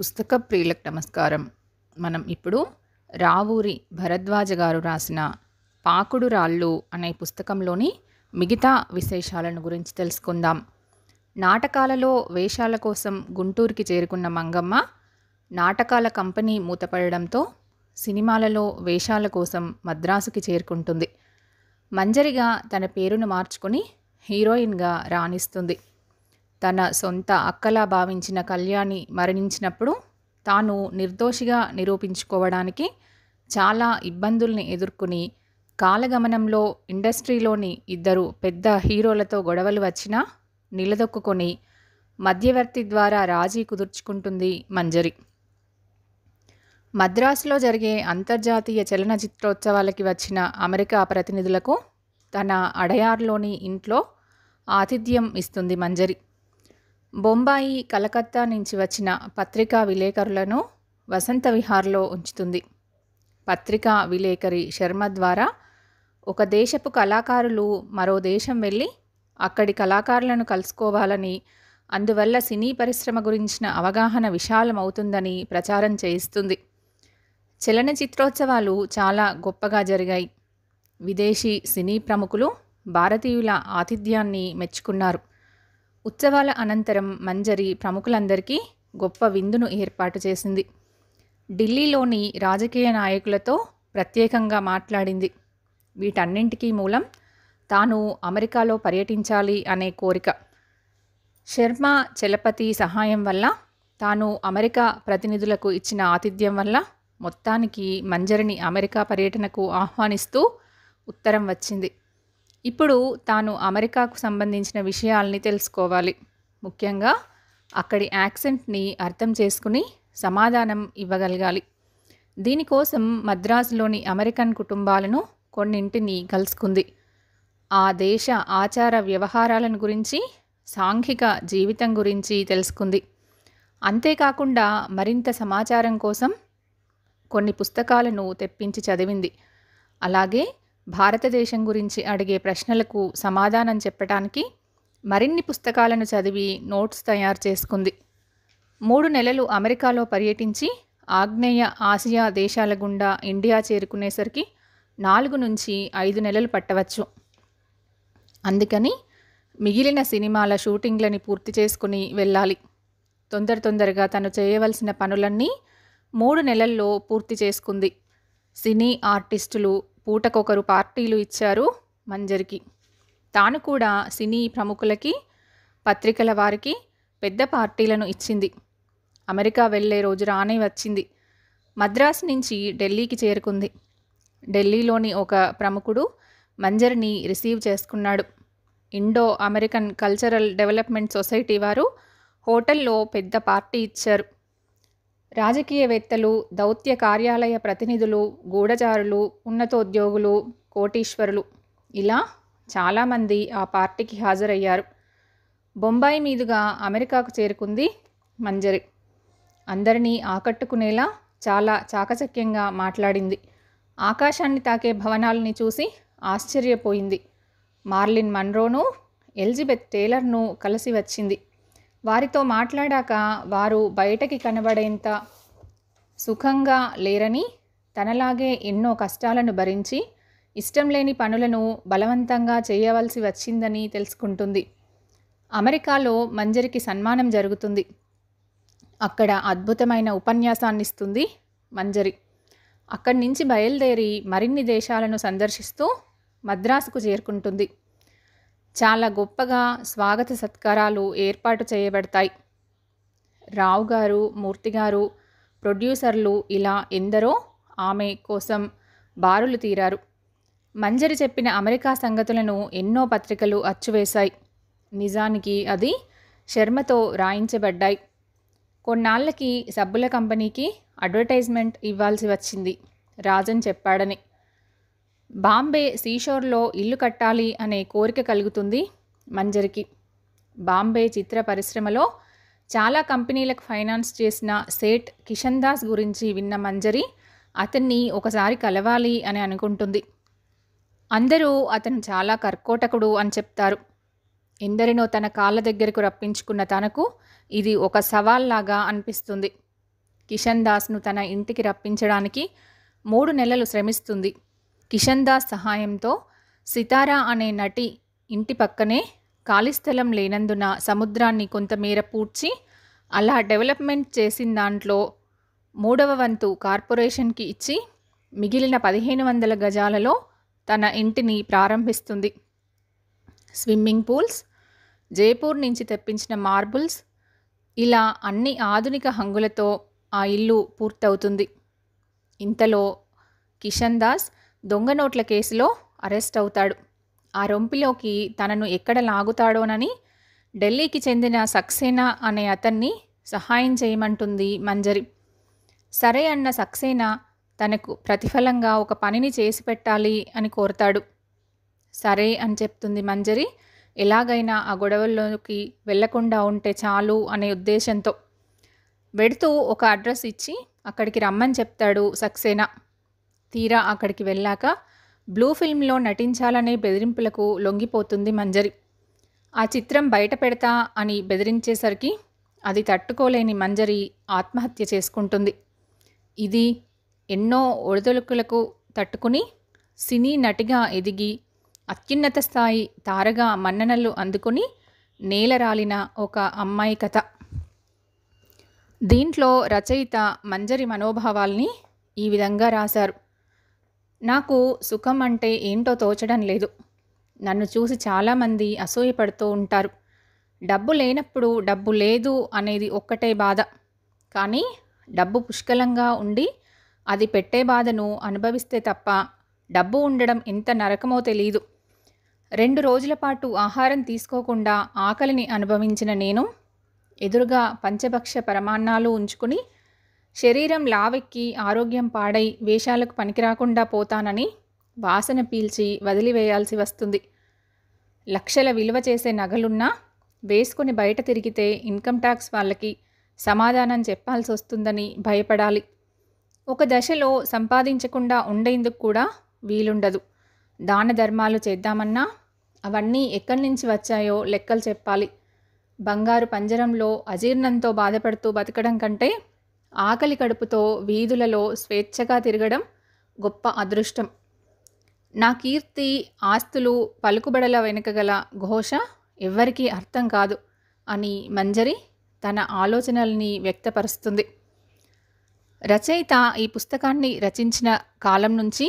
పుస్తక ప్రియులకు నమస్కారం మనం ఇప్పుడు రావూరి భరద్వాజ గారు రాసిన పాకుడు రాళ్ళు అనే పుస్తకంలోని మిగతా విశేషాలను గురించి తెలుసుకుందాం నాటకాలలో వేషాల కోసం గుంటూరుకి చేరుకున్న మంగమ్మ నాటకాల కంపెనీ మూతపడడంతో సినిమాలలో వేషాల కోసం మద్రాసుకి చేరుకుంటుంది మంజరిగా తన పేరును మార్చుకొని హీరోయిన్గా రాణిస్తుంది తన సొంత అక్కలా భావించిన కళ్యాణి మరణించినప్పుడు తాను నిర్దోషిగా నిరూపించుకోవడానికి చాలా ఇబ్బందుల్ని ఎదుర్కొని కాలగమనంలో ఇండస్ట్రీలోని ఇద్దరు పెద్ద హీరోలతో గొడవలు వచ్చినా నిలదొక్కుని మధ్యవర్తి ద్వారా రాజీ కుదుర్చుకుంటుంది మంజరి మద్రాసులో జరిగే అంతర్జాతీయ చలనచిత్రోత్సవాలకి వచ్చిన అమెరికా ప్రతినిధులకు తన అడయార్లోని ఇంట్లో ఆతిథ్యం ఇస్తుంది మంజరి బొంబాయి కలకత్తా నుంచి వచ్చిన పత్రికా విలేకరులను వసంత విహార్లో ఉంచుతుంది పత్రికా విలేకరి శర్మ ద్వారా ఒక దేశపు కళాకారులు మరో దేశం వెళ్ళి అక్కడి కళాకారులను కలుసుకోవాలని అందువల్ల సినీ పరిశ్రమ గురించిన అవగాహన విశాలమవుతుందని ప్రచారం చేయిస్తుంది చలనచిత్రోత్సవాలు చాలా గొప్పగా జరిగాయి విదేశీ సినీ ప్రముఖులు భారతీయుల ఆతిథ్యాన్ని మెచ్చుకున్నారు ఉత్సవాల అనంతరం మంజరి ప్రముఖులందరికీ గొప్ప విందును ఏర్పాటు చేసింది ఢిల్లీలోని రాజకీయ నాయకులతో ప్రత్యేకంగా మాట్లాడింది వీటన్నింటికీ మూలం తాను అమెరికాలో పర్యటించాలి అనే కోరిక శర్మ చలపతి సహాయం వల్ల తాను అమెరికా ప్రతినిధులకు ఇచ్చిన ఆతిథ్యం వల్ల మొత్తానికి మంజరిని అమెరికా పర్యటనకు ఆహ్వానిస్తూ ఉత్తరం వచ్చింది ఇప్పుడు తాను అమెరికాకు సంబంధించిన విషయాల్ని తెలుసుకోవాలి ముఖ్యంగా అక్కడి యాక్సెంట్ని అర్థం చేసుకుని సమాధానం ఇవ్వగలగాలి దీనికోసం మద్రాసులోని అమెరికన్ కుటుంబాలను కొన్నింటిని కలుసుకుంది ఆ దేశ ఆచార వ్యవహారాలను గురించి సాంఘిక జీవితం గురించి తెలుసుకుంది అంతేకాకుండా మరింత సమాచారం కోసం కొన్ని పుస్తకాలను తెప్పించి చదివింది అలాగే భారతదేశం గురించి అడిగే ప్రశ్నలకు సమాధానం చెప్పటానికి మరిన్ని పుస్తకాలను చదివి నోట్స్ తయారు చేసుకుంది మూడు నెలలు అమెరికాలో పర్యటించి ఆగ్నేయ ఆసియా దేశాల గుండా ఇండియా చేరుకునేసరికి నాలుగు నుంచి ఐదు నెలలు పట్టవచ్చు అందుకని మిగిలిన సినిమాల షూటింగ్లని పూర్తి చేసుకుని వెళ్ళాలి తొందర తొందరగా తను చేయవలసిన పనులన్నీ మూడు నెలల్లో పూర్తి చేసుకుంది సినీ ఆర్టిస్టులు పూటకొకరు పార్టీలు ఇచ్చారు మంజరికి తాను కూడా సినీ ప్రముఖులకి పత్రికల వారికి పెద్ద పార్టీలను ఇచ్చింది అమెరికా వెళ్ళే రోజు రానే వచ్చింది మద్రాసు నుంచి ఢిల్లీకి చేరుకుంది ఢిల్లీలోని ఒక ప్రముఖుడు మంజర్ని రిసీవ్ చేసుకున్నాడు Indo American cultural development society వారు హోటల్లో పెద్ద పార్టీ ఇచ్చారు రాజకీయవేత్తలు దౌత్య కార్యాలయ ప్రతినిధులు గూఢచారులు ఉన్నతోద్యోగులు కోటీశ్వరులు ఇలా చాలామంది ఆ పార్టీకి హాజరయ్యారు బొంబాయి మీదుగా అమెరికాకు చేరుకుంది మంజరి అందరినీ ఆకట్టుకునేలా చాలా చాకచక్యంగా మాట్లాడింది ఆకాశాన్ని తాకే భవనాలని చూసి ఆశ్చర్యపోయింది మార్లిన్ మన్రోను ఎలిజబెత్ టేలర్ను కలిసి వచ్చింది వారితో మాట్లాడాక వారు బయటకి కనబడేంత సుఖంగా లేరని తనలాగే ఎన్నో కష్టాలను భరించి ఇష్టం లేని పనులను బలవంతంగా చేయవలసి వచ్చిందని తెలుసుకుంటుంది అమెరికాలో మంజరికి సన్మానం జరుగుతుంది అక్కడ అద్భుతమైన ఉపన్యాసాన్ని ఇస్తుంది మంజరి అక్కడి నుంచి బయలుదేరి మరిన్ని దేశాలను సందర్శిస్తూ మద్రాసుకు చేరుకుంటుంది చాలా గొప్పగా స్వాగత సత్కారాలు ఏర్పాటు చేయబడతాయి రావు గారు మూర్తి గారు ప్రొడ్యూసర్లు ఇలా ఎందరో ఆమె కోసం బారులు తీరారు మంజరి చెప్పిన అమెరికా సంగతులను ఎన్నో పత్రికలు అచ్చువేశాయి నిజానికి అది శర్మతో రాయించబడ్డాయి కొన్నాళ్ళకి సబ్బుల కంపెనీకి అడ్వర్టైజ్మెంట్ ఇవ్వాల్సి వచ్చింది రాజన్ చెప్పాడని బాంబే సీషోర్లో ఇల్లు కట్టాలి అనే కోరిక కలుగుతుంది మంజరికి బాంబే చిత్ర పరిశ్రమలో చాలా కంపెనీలకు ఫైనాన్స్ చేసిన సేట్ కిషన్ దాస్ గురించి విన్న మంజరి అతన్ని ఒకసారి కలవాలి అని అనుకుంటుంది అందరూ అతను చాలా కర్కోటకుడు అని చెప్తారు ఎందరినో తన కాళ్ళ దగ్గరకు రప్పించుకున్న తనకు ఇది ఒక సవాల్లాగా అనిపిస్తుంది కిషన్ దాస్ను తన ఇంటికి రప్పించడానికి మూడు నెలలు శ్రమిస్తుంది కిషన్ దాస్ సహాయంతో సితారా అనే నటి ఇంటి పక్కనే ఖాళీ స్థలం లేనందున సముద్రాన్ని కొంతమేర పూడ్చి అలా డెవలప్మెంట్ చేసిన దాంట్లో మూడవ వంతు కార్పొరేషన్కి ఇచ్చి మిగిలిన పదిహేను వందల గజాలలో తన ఇంటిని ప్రారంభిస్తుంది స్విమ్మింగ్ పూల్స్ జైపూర్ నుంచి తెప్పించిన మార్బుల్స్ ఇలా అన్ని ఆధునిక హంగులతో ఆ ఇల్లు పూర్తవుతుంది ఇంతలో కిషన్ దాస్ దొంగ నోట్ల కేసులో అరెస్ట్ అవుతాడు ఆ రొంపిలోకి తనను ఎక్కడ లాగుతాడోనని ఢిల్లీకి చెందిన సక్సేనా అనే అతన్ని సహాయం చేయమంటుంది మంజరి సరే అన్న సక్సేనా తనకు ప్రతిఫలంగా ఒక పనిని చేసి పెట్టాలి అని కోరతాడు సరే అని చెప్తుంది మంజరి ఎలాగైనా ఆ గొడవల్లోకి వెళ్లకుండా ఉంటే చాలు అనే ఉద్దేశంతో వెడుతూ ఒక అడ్రస్ ఇచ్చి అక్కడికి రమ్మని చెప్తాడు సక్సేనా తీరా అక్కడికి వెళ్ళాక బ్లూ ఫిల్మ్లో నటించాలనే బెదిరింపులకు లొంగిపోతుంది మంజరి ఆ చిత్రం బయట పెడతా అని బెదిరించేసరికి అది తట్టుకోలేని మంజరి ఆత్మహత్య చేసుకుంటుంది ఇది ఎన్నో ఒడిదొలుకులకు తట్టుకుని సినీ నటిగా ఎదిగి అత్యున్నత స్థాయి తారగా మన్ననలు అందుకుని నేలరాలిన ఒక అమ్మాయి కథ దీంట్లో రచయిత మంజరి మనోభావాల్ని ఈ విధంగా రాశారు నాకు సుఖం అంటే ఏంటో తోచడం లేదు నన్ను చూసి చాలామంది అసూయపడుతూ ఉంటారు డబ్బు లేనప్పుడు డబ్బు లేదు అనేది ఒక్కటే బాధ కానీ డబ్బు పుష్కలంగా ఉండి అది పెట్టే బాధను అనుభవిస్తే తప్ప డబ్బు ఉండడం ఎంత నరకమో తెలీదు రెండు రోజుల పాటు ఆహారం తీసుకోకుండా ఆకలిని అనుభవించిన నేను ఎదురుగా పంచభక్ష పరమాన్నాలు ఉంచుకుని శరీరం లావెక్కి ఆరోగ్యం పాడై వేషాలకు పనికిరాకుండా పోతానని వాసన పీల్చి వదిలివేయాల్సి వస్తుంది లక్షల విలువ చేసే నగలున్నా వేసుకుని బయట తిరిగితే ఇన్కమ్ ట్యాక్స్ వాళ్ళకి సమాధానం చెప్పాల్సి వస్తుందని భయపడాలి ఒక దశలో సంపాదించకుండా ఉండేందుకు కూడా వీలుండదు దాన ధర్మాలు చేద్దామన్నా అవన్నీ ఎక్కడి నుంచి వచ్చాయో లెక్కలు చెప్పాలి బంగారు పంజరంలో అజీర్ణంతో బాధపడుతూ బతకడం కంటే ఆకలి కడుపుతో వీధులలో స్వేచ్ఛగా తిరగడం గొప్ప అదృష్టం నా కీర్తి ఆస్తులు పలుకుబడల వెనుక గల ఘోష ఎవ్వరికీ అర్థం కాదు అని మంజరి తన ఆలోచనల్ని వ్యక్తపరుస్తుంది రచయిత ఈ పుస్తకాన్ని రచించిన కాలం నుంచి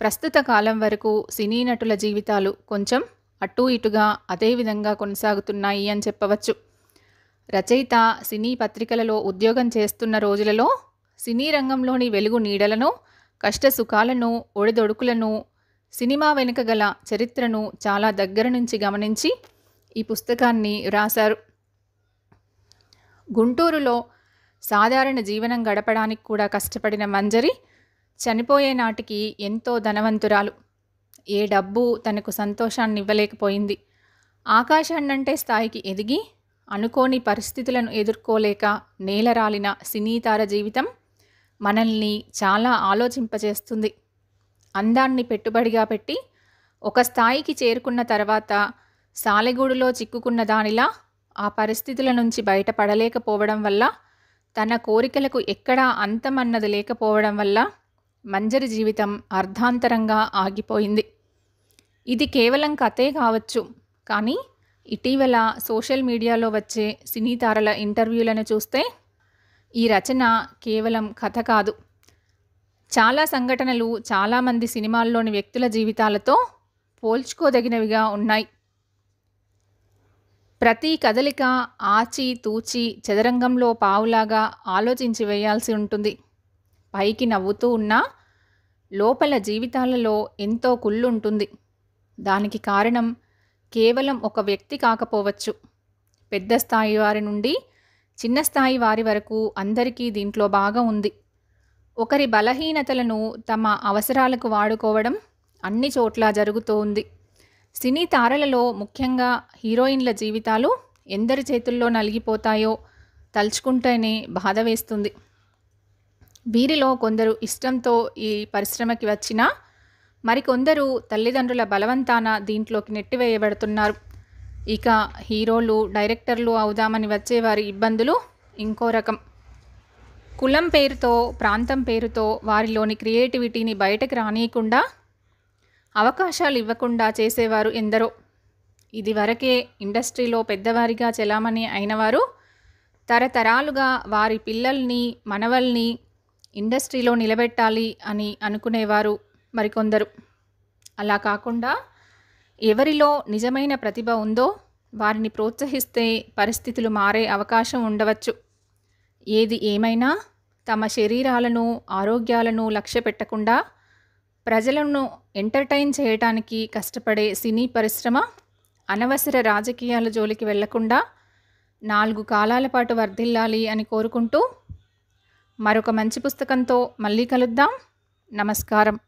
ప్రస్తుత కాలం వరకు సినీ నటుల జీవితాలు కొంచెం అటూ ఇటుగా అదేవిధంగా కొనసాగుతున్నాయి అని చెప్పవచ్చు రచయిత సినీ పత్రికలలో ఉద్యోగం చేస్తున్న రోజులలో సినీ రంగంలోని వెలుగు నీడలను కష్ట సుఖాలను ఒడిదొడుకులను సినిమా వెనుక గల చరిత్రను చాలా దగ్గర నుంచి గమనించి ఈ పుస్తకాన్ని రాశారు గుంటూరులో సాధారణ జీవనం గడపడానికి కూడా కష్టపడిన మంజరి చనిపోయే నాటికి ఎంతో ధనవంతురాలు ఏ డబ్బు తనకు సంతోషాన్ని ఇవ్వలేకపోయింది ఆకాశాన్నంటే స్థాయికి ఎదిగి అనుకోని పరిస్థితులను ఎదుర్కోలేక నేలరాలిన సినీతార జీవితం మనల్ని చాలా ఆలోచింపజేస్తుంది అందాన్ని పెట్టుబడిగా పెట్టి ఒక స్థాయికి చేరుకున్న తర్వాత సాలెగూడులో చిక్కుకున్న దానిలా ఆ పరిస్థితుల నుంచి బయటపడలేకపోవడం వల్ల తన కోరికలకు ఎక్కడా అంతమన్నది లేకపోవడం వల్ల మంజరి జీవితం అర్ధాంతరంగా ఆగిపోయింది ఇది కేవలం కథే కావచ్చు కానీ ఇటీవల సోషల్ మీడియాలో వచ్చే సినీ తారల ఇంటర్వ్యూలను చూస్తే ఈ రచన కేవలం కథ కాదు చాలా సంఘటనలు చాలామంది సినిమాల్లోని వ్యక్తుల జీవితాలతో పోల్చుకోదగినవిగా ఉన్నాయి ప్రతి కదలిక ఆచి తూచి చదరంగంలో పావులాగా ఆలోచించి వేయాల్సి ఉంటుంది పైకి నవ్వుతూ ఉన్నా లోపల జీవితాలలో ఎంతో కుళ్ళుంటుంది దానికి కారణం కేవలం ఒక వ్యక్తి కాకపోవచ్చు పెద్ద స్థాయి వారి నుండి చిన్న స్థాయి వారి వరకు అందరికీ దీంట్లో బాగా ఉంది ఒకరి బలహీనతలను తమ అవసరాలకు వాడుకోవడం అన్ని చోట్ల జరుగుతూ ఉంది సినీ తారలలో ముఖ్యంగా హీరోయిన్ల జీవితాలు ఎందరి చేతుల్లో నలిగిపోతాయో తలుచుకుంటేనే బాధ వేస్తుంది వీరిలో కొందరు ఇష్టంతో ఈ పరిశ్రమకి వచ్చినా మరికొందరు తల్లిదండ్రుల బలవంతాన దీంట్లోకి నెట్టివేయబడుతున్నారు ఇక హీరోలు డైరెక్టర్లు అవుదామని వచ్చేవారి ఇబ్బందులు ఇంకో రకం కులం పేరుతో ప్రాంతం పేరుతో వారిలోని క్రియేటివిటీని బయటకు రానియకుండా అవకాశాలు ఇవ్వకుండా చేసేవారు ఎందరో ఇది వరకే ఇండస్ట్రీలో పెద్దవారిగా చెలామణి అయినవారు తరతరాలుగా వారి పిల్లల్ని మనవల్ని ఇండస్ట్రీలో నిలబెట్టాలి అని అనుకునేవారు మరికొందరు అలా కాకుండా ఎవరిలో నిజమైన ప్రతిభ ఉందో వారిని ప్రోత్సహిస్తే పరిస్థితులు మారే అవకాశం ఉండవచ్చు ఏది ఏమైనా తమ శరీరాలను ఆరోగ్యాలను లక్ష్య పెట్టకుండా ప్రజలను ఎంటర్టైన్ చేయటానికి కష్టపడే సినీ పరిశ్రమ అనవసర రాజకీయాల జోలికి వెళ్లకుండా నాలుగు కాలాల పాటు వర్ధిల్లాలి అని కోరుకుంటూ మరొక మంచి పుస్తకంతో మళ్ళీ కలుద్దాం నమస్కారం